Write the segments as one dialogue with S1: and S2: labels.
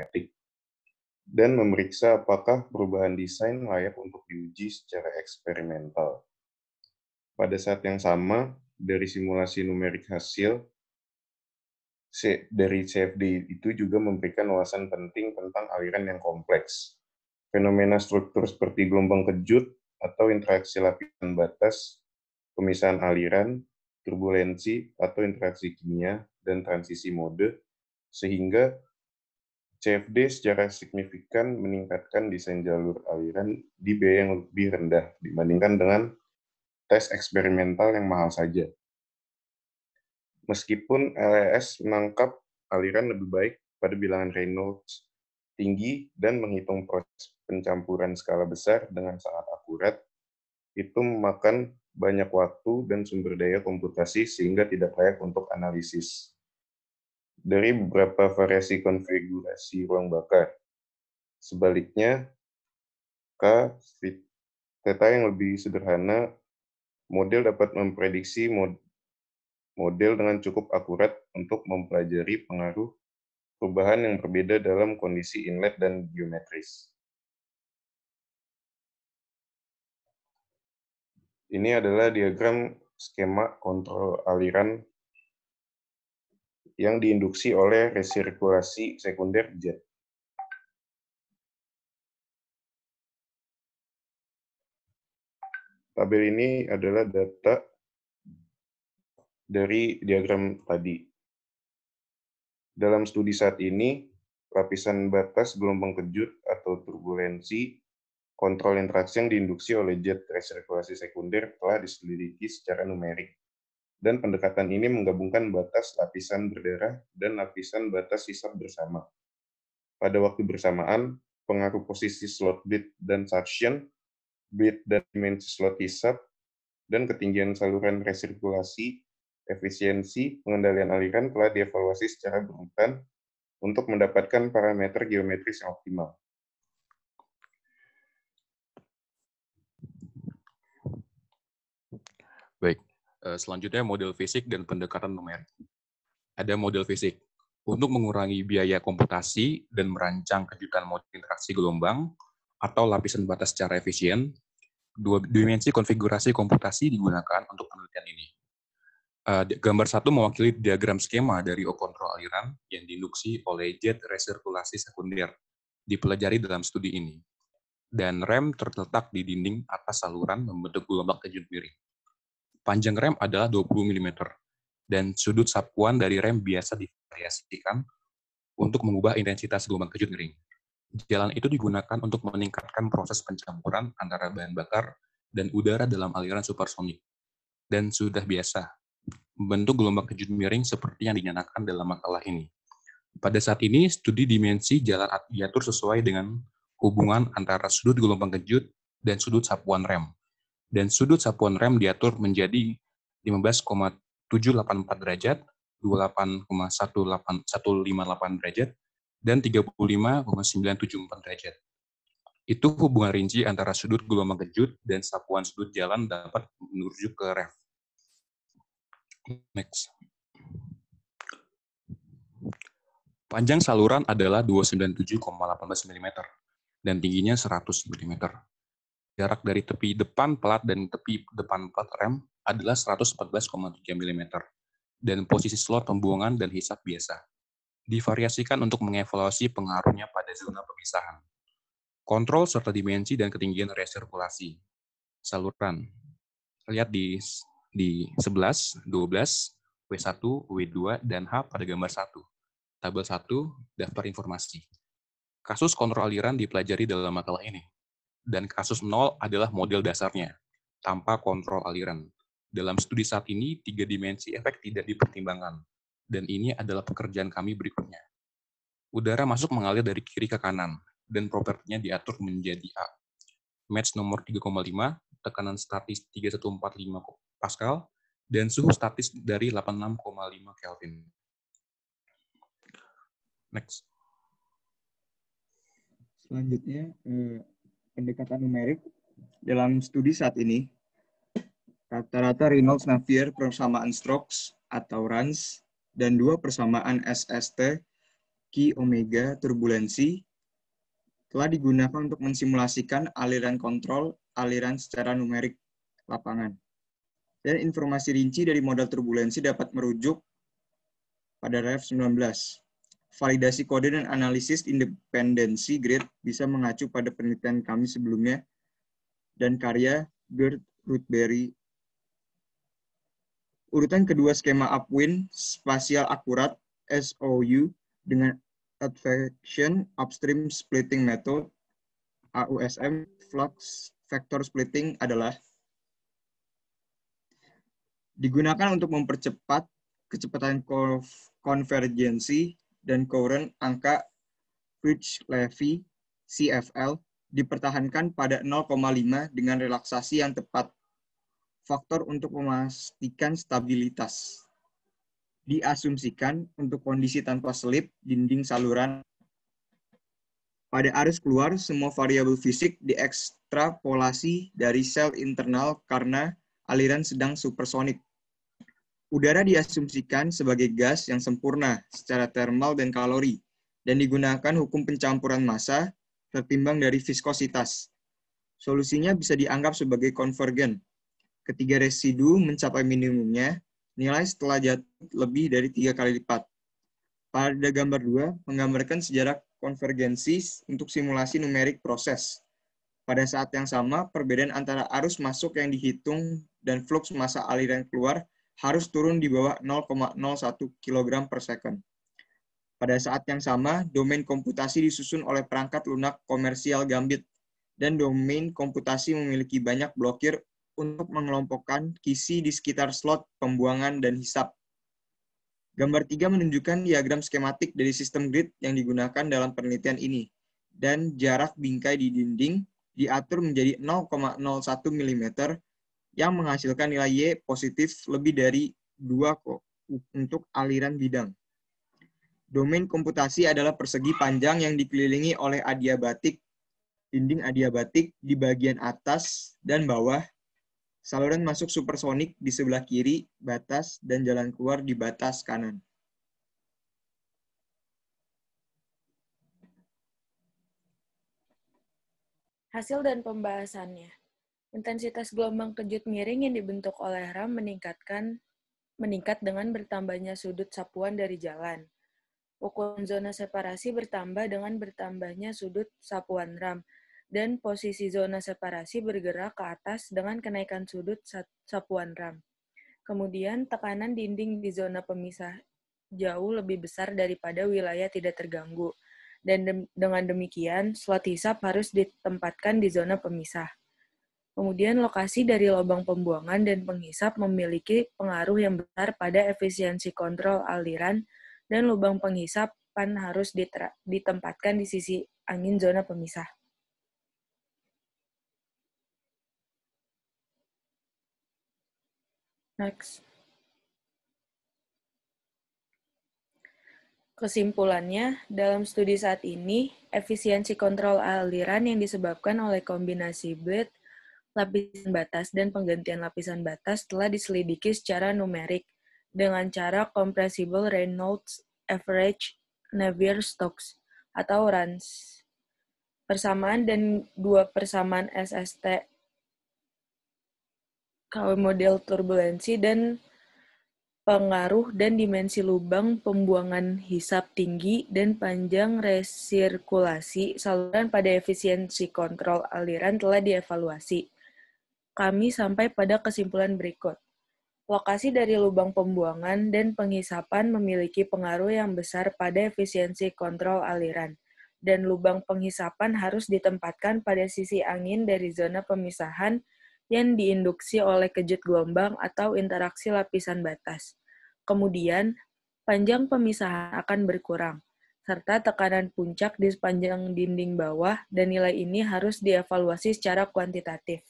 S1: etik dan memeriksa apakah perubahan desain layak untuk diuji secara eksperimental. Pada saat yang sama, dari simulasi numerik hasil, dari CFD itu juga memberikan wawasan penting tentang aliran yang kompleks. Fenomena struktur seperti gelombang kejut atau interaksi lapisan batas, pemisahan aliran, turbulensi atau interaksi kimia, dan transisi mode, sehingga CFD secara signifikan meningkatkan desain jalur aliran di biaya yang lebih rendah dibandingkan dengan tes eksperimental yang mahal saja. Meskipun LES menangkap aliran lebih baik pada bilangan Reynolds tinggi dan menghitung proses pencampuran skala besar dengan sangat akurat, itu memakan banyak waktu dan sumber daya komputasi sehingga tidak layak untuk analisis dari beberapa variasi konfigurasi ruang bakar. Sebaliknya, K theta yang lebih sederhana, model dapat memprediksi mod model dengan cukup akurat untuk mempelajari pengaruh perubahan yang berbeda dalam
S2: kondisi inlet dan geometris. Ini adalah diagram skema kontrol aliran yang diinduksi oleh resirkulasi sekunder jet. Tabel ini adalah data dari
S1: diagram tadi. Dalam studi saat ini, lapisan batas gelombang kejut atau turbulensi kontrol interaksi yang diinduksi oleh jet resirkulasi sekunder telah diselidiki secara numerik dan pendekatan ini menggabungkan batas lapisan berdarah dan lapisan batas sisap bersama. Pada waktu bersamaan, pengaruh posisi slot bit dan suction, bit dan dimensi slot hisap, dan ketinggian saluran resirkulasi, efisiensi, pengendalian aliran telah dievaluasi secara berurutan untuk mendapatkan parameter geometris yang optimal. Baik, Eh, selanjutnya model fisik dan pendekatan
S3: numerik. Ada model fisik. Untuk mengurangi biaya komputasi dan merancang kejutan model interaksi gelombang atau lapisan batas secara efisien, dua dimensi konfigurasi komputasi digunakan untuk penelitian ini. Eh, gambar satu mewakili diagram skema dari o kontrol aliran yang diinduksi oleh jet resirkulasi sekunder dipelajari dalam studi ini. Dan rem terletak di dinding atas saluran membentuk gelombang kejut miring panjang rem adalah 20 mm dan sudut sapuan dari rem biasa divariasikan untuk mengubah intensitas gelombang kejut ngering. Jalan itu digunakan untuk meningkatkan proses pencampuran antara bahan bakar dan udara dalam aliran supersonik. Dan sudah biasa, bentuk gelombang kejut miring seperti yang dinyatakan dalam makalah ini. Pada saat ini, studi dimensi jalan diatur sesuai dengan hubungan antara sudut gelombang kejut dan sudut sapuan rem dan sudut sapuan rem diatur menjadi 15,784 derajat, 28,158 derajat, dan 35,974 derajat. Itu hubungan rinci antara sudut gelombang kejut dan sapuan sudut jalan dapat menuju ke rem. Next. Panjang saluran adalah 297,18 mm dan tingginya 100 mm jarak dari tepi depan pelat dan tepi depan plat rem adalah 114,3 mm dan posisi slot pembuangan dan hisap biasa. Divariasikan untuk mengevaluasi pengaruhnya
S1: pada zona pemisahan.
S3: Kontrol serta dimensi dan ketinggian resirkulasi. Saluran. Lihat di di 11, 12, W1, W2, dan H pada gambar 1. Tabel 1, daftar informasi. Kasus kontrol aliran dipelajari dalam makalah ini dan kasus nol adalah model dasarnya, tanpa kontrol aliran. Dalam studi saat ini, tiga dimensi efek tidak dipertimbangkan, dan ini adalah pekerjaan kami berikutnya. Udara masuk mengalir dari kiri ke kanan, dan propertinya diatur menjadi A. Match nomor 3,5, tekanan statis 3145 Pascal, dan suhu statis dari 86,5 Kelvin.
S4: Next. Selanjutnya, eh, pendekatan numerik dalam studi saat ini, rata-rata Reynolds Navier persamaan strokes atau runs dan dua persamaan SST Ki omega turbulensi telah digunakan untuk mensimulasikan aliran kontrol aliran secara numerik lapangan. Dan informasi rinci dari modal turbulensi dapat merujuk pada ref 19 validasi kode dan analisis independensi grade bisa mengacu pada penelitian kami sebelumnya dan karya Gerd Rutberry. Urutan kedua skema upwind, spasial akurat, SOU, dengan advection upstream splitting method, AUSM, flux vector splitting adalah digunakan untuk mempercepat kecepatan konvergensi dan current angka Fitch-Levy CFL dipertahankan pada 0,5 dengan relaksasi yang tepat. Faktor untuk memastikan stabilitas diasumsikan untuk kondisi tanpa selip dinding saluran pada arus keluar, semua variabel fisik diekstrapolasi dari sel internal karena aliran sedang supersonik. Udara diasumsikan sebagai gas yang sempurna secara termal dan kalori, dan digunakan hukum pencampuran massa tertimbang dari viskositas. Solusinya bisa dianggap sebagai konvergen. Ketiga residu mencapai minimumnya, nilai setelah jatuh lebih dari tiga kali lipat. Pada gambar 2, menggambarkan sejarah konvergensi untuk simulasi numerik proses. Pada saat yang sama, perbedaan antara arus masuk yang dihitung dan flux massa aliran keluar harus turun di bawah 0,01 kg per second. Pada saat yang sama, domain komputasi disusun oleh perangkat lunak komersial gambit, dan domain komputasi memiliki banyak blokir untuk mengelompokkan kisi di sekitar slot pembuangan dan hisap. Gambar 3 menunjukkan diagram skematik dari sistem grid yang digunakan dalam penelitian ini, dan jarak bingkai di dinding diatur menjadi 0,01 mm yang menghasilkan nilai Y positif lebih dari 2 untuk aliran bidang. Domain komputasi adalah persegi panjang yang dikelilingi oleh adiabatik, dinding adiabatik di bagian atas dan bawah, saluran masuk supersonik di sebelah kiri batas, dan jalan keluar di batas kanan.
S5: Hasil dan pembahasannya. Intensitas gelombang kejut miring yang dibentuk oleh RAM meningkatkan meningkat dengan bertambahnya sudut sapuan dari jalan. Ukuran zona separasi bertambah dengan bertambahnya sudut sapuan RAM dan posisi zona separasi bergerak ke atas dengan kenaikan sudut sapuan RAM. Kemudian tekanan dinding di zona pemisah jauh lebih besar daripada wilayah tidak terganggu. Dan dengan demikian, slot hisap harus ditempatkan di zona pemisah. Kemudian lokasi dari lubang pembuangan dan penghisap memiliki pengaruh yang besar pada efisiensi kontrol aliran dan lubang penghisap pan harus ditempatkan di sisi angin zona pemisah. Next. Kesimpulannya, dalam studi saat ini, efisiensi kontrol aliran yang disebabkan oleh kombinasi blade lapisan batas dan penggantian lapisan batas telah diselidiki secara numerik dengan cara Compressible Reynolds Average Navier-Stokes atau RANS. Persamaan dan dua persamaan SST KW model turbulensi dan pengaruh dan dimensi lubang pembuangan hisap tinggi dan panjang resirkulasi saluran pada efisiensi kontrol aliran telah dievaluasi kami sampai pada kesimpulan berikut. Lokasi dari lubang pembuangan dan penghisapan memiliki pengaruh yang besar pada efisiensi kontrol aliran, dan lubang penghisapan harus ditempatkan pada sisi angin dari zona pemisahan yang diinduksi oleh kejut gelombang atau interaksi lapisan batas. Kemudian, panjang pemisahan akan berkurang, serta tekanan puncak di sepanjang dinding bawah, dan nilai ini harus dievaluasi secara kuantitatif.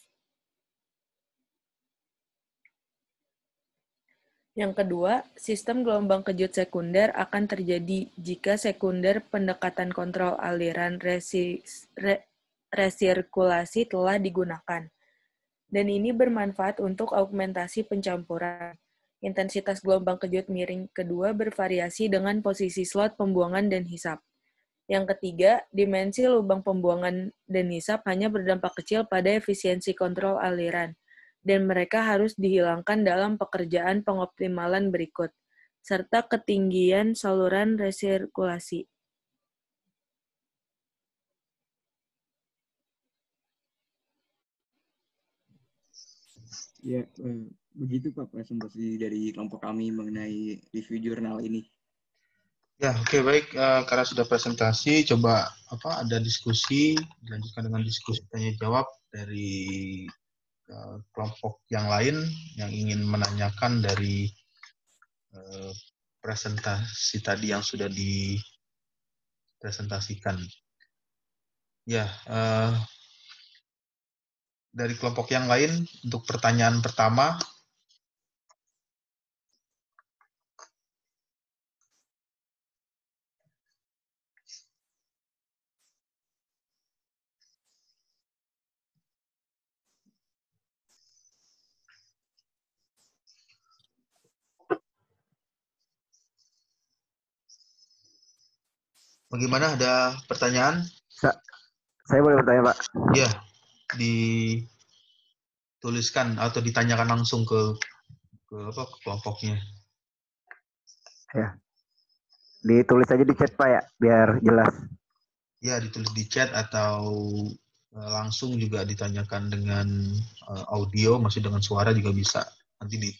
S5: Yang kedua, sistem gelombang kejut sekunder akan terjadi jika sekunder pendekatan kontrol aliran resis, re, resirkulasi telah digunakan. Dan ini bermanfaat untuk augmentasi pencampuran. Intensitas gelombang kejut miring kedua bervariasi dengan posisi slot pembuangan dan hisap. Yang ketiga, dimensi lubang pembuangan dan hisap hanya berdampak kecil pada efisiensi kontrol aliran dan mereka harus dihilangkan dalam pekerjaan pengoptimalan berikut, serta ketinggian saluran resirkulasi.
S4: Ya, eh, begitu Pak presentasi dari kelompok kami mengenai
S6: review jurnal ini. Ya, oke okay, baik. Eh, karena sudah presentasi, coba apa ada diskusi, dilanjutkan dengan diskusi tanya jawab dari Eh, kelompok yang lain yang ingin menanyakan dari eh, presentasi tadi yang sudah dipresentasikan. Ya, eh, dari kelompok yang
S2: lain untuk pertanyaan pertama
S6: Bagaimana? Ada pertanyaan?
S2: Sa saya boleh bertanya, Pak? Iya.
S6: Dituliskan atau ditanyakan langsung ke ke apa ke kelompoknya. Ya.
S4: Ditulis aja di chat, Pak ya, biar jelas.
S6: Ya, ditulis di chat atau e, langsung juga ditanyakan dengan e, audio, masih dengan suara juga bisa. Nanti di,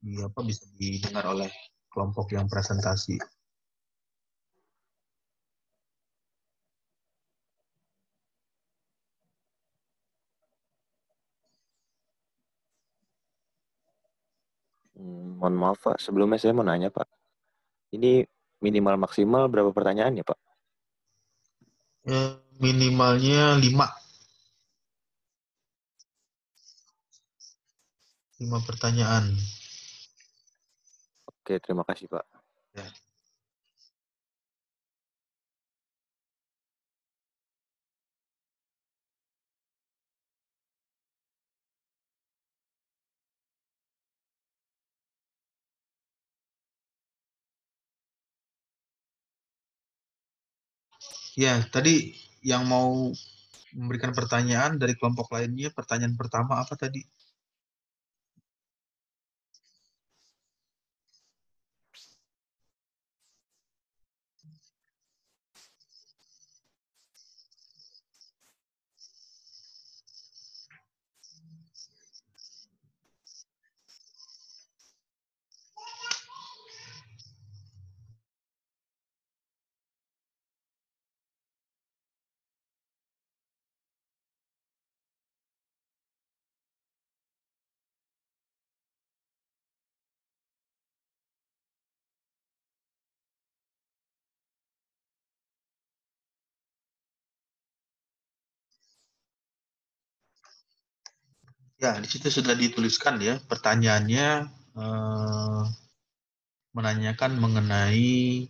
S6: di apa bisa didengar oleh
S2: kelompok yang presentasi.
S6: Hmm, mohon maaf Pak, sebelumnya saya mau nanya Pak. Ini minimal maksimal berapa pertanyaan ya Pak? Eh, minimalnya lima,
S2: lima pertanyaan. Oke, terima kasih Pak. Ya. Ya, tadi yang mau memberikan pertanyaan dari kelompok lainnya, pertanyaan pertama apa tadi? Ya, di situ sudah dituliskan ya pertanyaannya eh,
S6: menanyakan mengenai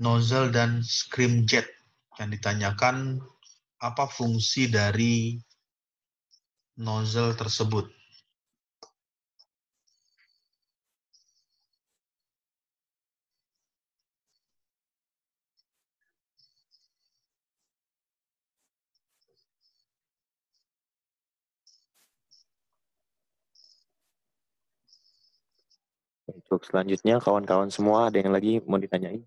S6: nozzle dan screen jet yang ditanyakan apa fungsi dari
S2: nozzle tersebut. untuk selanjutnya kawan-kawan semua ada yang lagi mau ditanyain?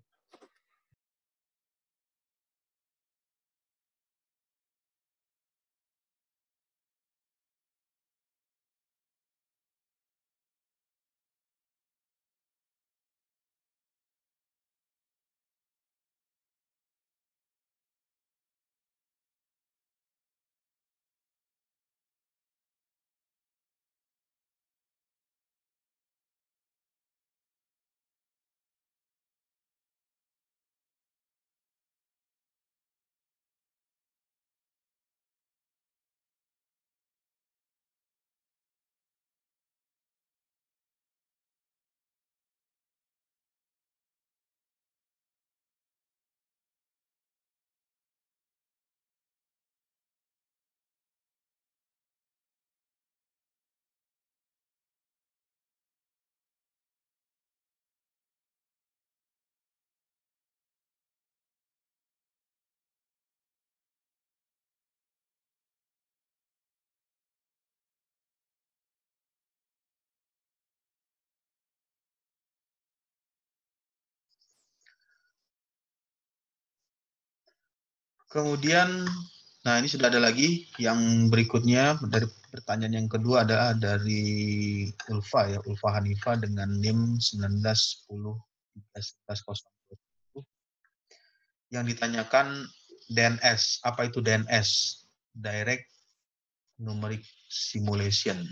S2: Kemudian, nah ini sudah ada lagi
S6: yang berikutnya dari pertanyaan yang kedua adalah dari Ulfa ya, Ulfa Hanifa dengan NIM 1910 yang ditanyakan DNS, apa itu DNS? Direct
S2: Numeric Simulation.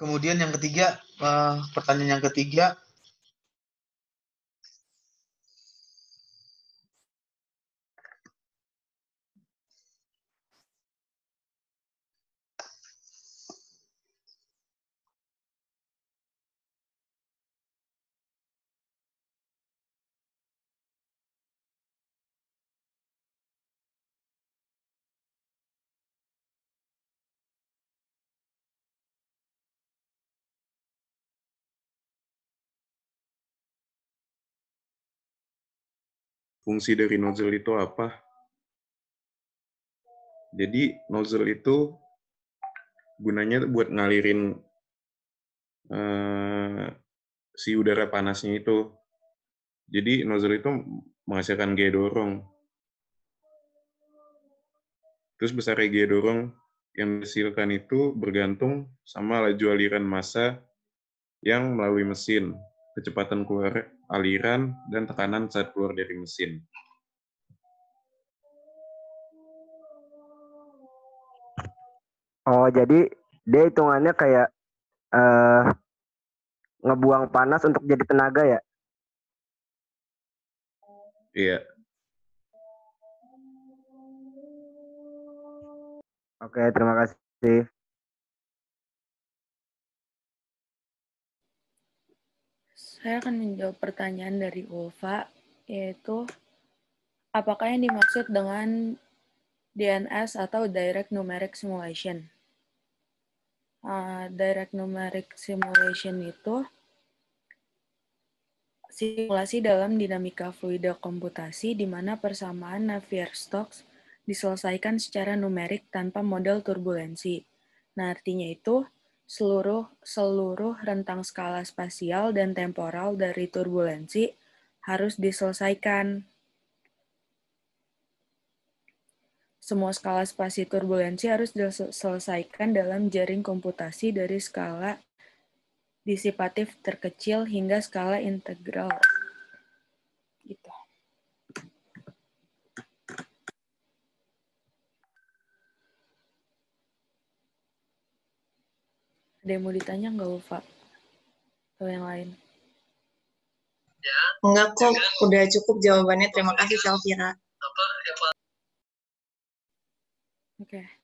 S2: kemudian yang ketiga eh, pertanyaan yang ketiga fungsi dari nozzle itu apa.
S1: Jadi nozzle itu gunanya buat ngalirin uh, si udara panasnya itu. Jadi nozzle itu menghasilkan gaya dorong. Terus besar gaya dorong yang dihasilkan itu bergantung sama laju aliran massa yang melalui mesin kecepatan keluar aliran, dan tekanan saat keluar dari mesin.
S4: Oh, jadi dia hitungannya kayak uh, ngebuang panas untuk jadi tenaga ya?
S2: Iya. Oke, terima kasih. Saya akan menjawab pertanyaan dari Ulfa,
S5: yaitu apakah yang dimaksud dengan DNS atau Direct Numeric Simulation? Uh, direct Numeric Simulation itu simulasi dalam dinamika fluida komputasi di mana persamaan Navier-Stokes diselesaikan secara numerik tanpa model turbulensi. Nah, artinya itu seluruh seluruh rentang skala spasial dan temporal dari turbulensi harus diselesaikan. Semua skala spasi turbulensi harus diselesaikan dalam jaring komputasi dari skala disipatif terkecil hingga skala integral. Ada yang mau ditanya nggak
S2: Ulfa? Atau yang lain? Ya, Enggak kok, ya, udah cukup jawabannya. Terima kasih Selvira. Oke. Okay.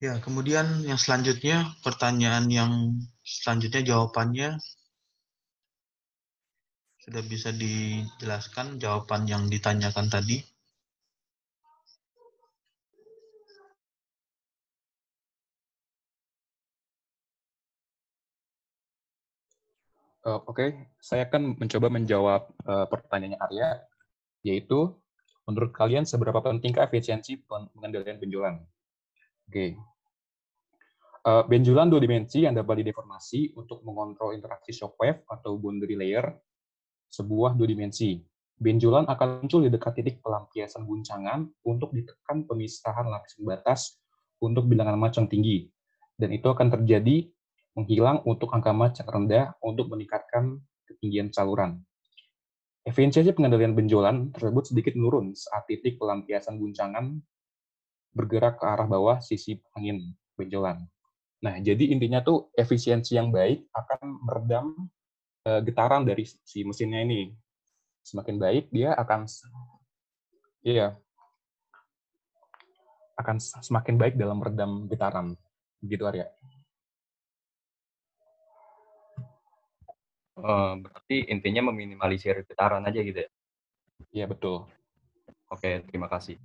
S2: Ya, kemudian yang selanjutnya, pertanyaan yang selanjutnya
S6: jawabannya sudah bisa dijelaskan
S2: jawaban yang ditanyakan tadi. Uh, Oke, okay. saya akan mencoba menjawab uh, eh, pertanyaan Arya,
S3: yaitu menurut kalian seberapa pentingkah efisiensi pengendalian penjualan? Oke. Uh, benjolan dua dimensi yang dapat dideformasi untuk mengontrol interaksi shockwave atau boundary layer sebuah dua dimensi. Benjolan akan muncul di dekat titik pelampiasan guncangan untuk ditekan pemisahan lapisan batas untuk bilangan macam tinggi. Dan itu akan terjadi menghilang untuk angka macam rendah untuk meningkatkan ketinggian saluran. Efisiensi pengendalian benjolan tersebut sedikit menurun saat titik pelampiasan guncangan bergerak ke arah bawah sisi angin benjolan. Nah, jadi intinya tuh efisiensi yang baik akan meredam eh, getaran dari si mesinnya ini. Semakin baik dia akan iya akan semakin baik dalam meredam getaran. Begitu Arya. Eh, berarti intinya meminimalisir getaran aja gitu ya? Iya, betul. Oke, terima kasih.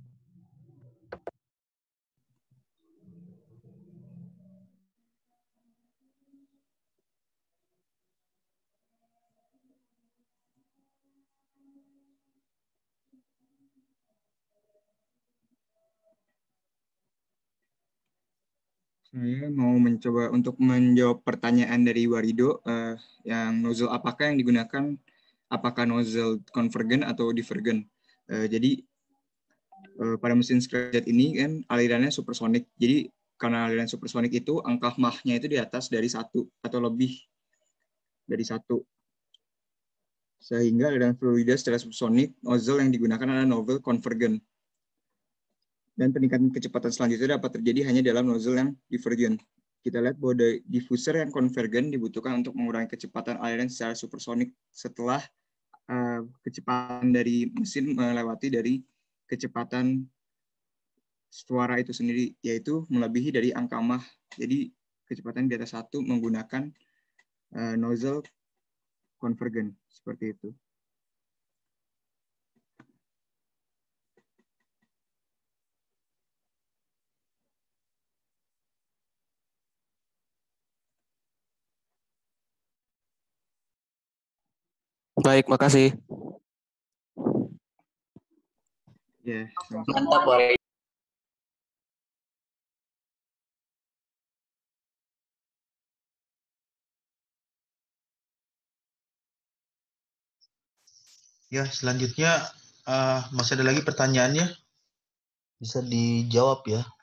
S4: Saya mau mencoba untuk menjawab pertanyaan dari Warido uh, yang nozzle apakah yang digunakan apakah nozzle konvergen atau divergen. Uh, eh, jadi uh, pada mesin scratchjet ini kan alirannya supersonik. Jadi karena aliran supersonik itu angka mahnya itu di atas dari satu atau lebih dari satu. Sehingga aliran fluida secara supersonik nozzle yang digunakan adalah novel konvergen dan peningkatan kecepatan selanjutnya dapat terjadi hanya dalam nozzle yang divergen. Kita lihat bahwa diffuser yang konvergen dibutuhkan untuk mengurangi kecepatan aliran secara supersonik setelah uh, kecepatan dari mesin melewati dari kecepatan suara itu sendiri, yaitu melebihi dari angka Mach. Jadi kecepatan di atas satu menggunakan uh, nozzle konvergen seperti itu.
S2: Baik, makasih. Iya, Mantap, Ya, selanjutnya uh, masih ada lagi pertanyaannya? Bisa dijawab ya.